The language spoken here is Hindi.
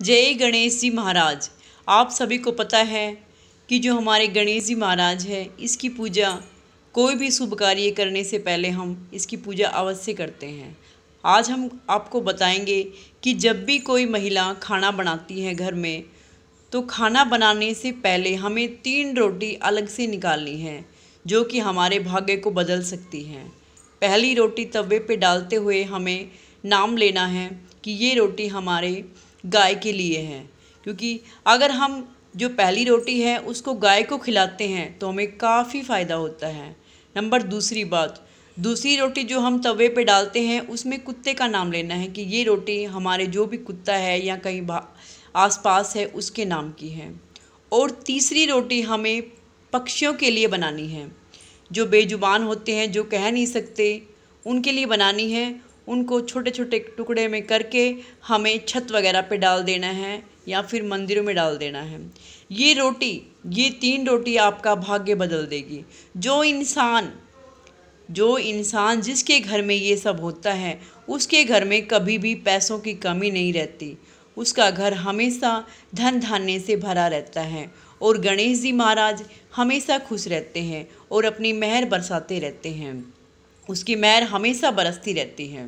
जय गणेश जी महाराज आप सभी को पता है कि जो हमारे गणेश जी महाराज है इसकी पूजा कोई भी शुभ कार्य करने से पहले हम इसकी पूजा अवश्य करते हैं आज हम आपको बताएंगे कि जब भी कोई महिला खाना बनाती है घर में तो खाना बनाने से पहले हमें तीन रोटी अलग से निकालनी है जो कि हमारे भाग्य को बदल सकती हैं पहली रोटी तवे पे डालते हुए हमें नाम लेना है कि ये रोटी हमारे गाय के लिए हैं क्योंकि अगर हम जो पहली रोटी है उसको गाय को खिलाते हैं तो हमें काफ़ी फ़ायदा होता है नंबर दूसरी बात दूसरी रोटी जो हम तवे पे डालते हैं उसमें कुत्ते का नाम लेना है कि ये रोटी हमारे जो भी कुत्ता है या कहीं आस पास है उसके नाम की है और तीसरी रोटी हमें पक्षियों के लिए बनानी है जो बेजुबान होते हैं जो कह नहीं सकते उनके लिए बनानी है उनको छोटे छोटे टुकड़े में करके हमें छत वगैरह पे डाल देना है या फिर मंदिरों में डाल देना है ये रोटी ये तीन रोटी आपका भाग्य बदल देगी जो इंसान जो इंसान जिसके घर में ये सब होता है उसके घर में कभी भी पैसों की कमी नहीं रहती उसका घर हमेशा धन धान्य से भरा रहता है और गणेश जी महाराज हमेशा खुश रहते हैं और अपनी मेहर बरसाते रहते हैं उसकी मैर हमेशा बरसती रहती है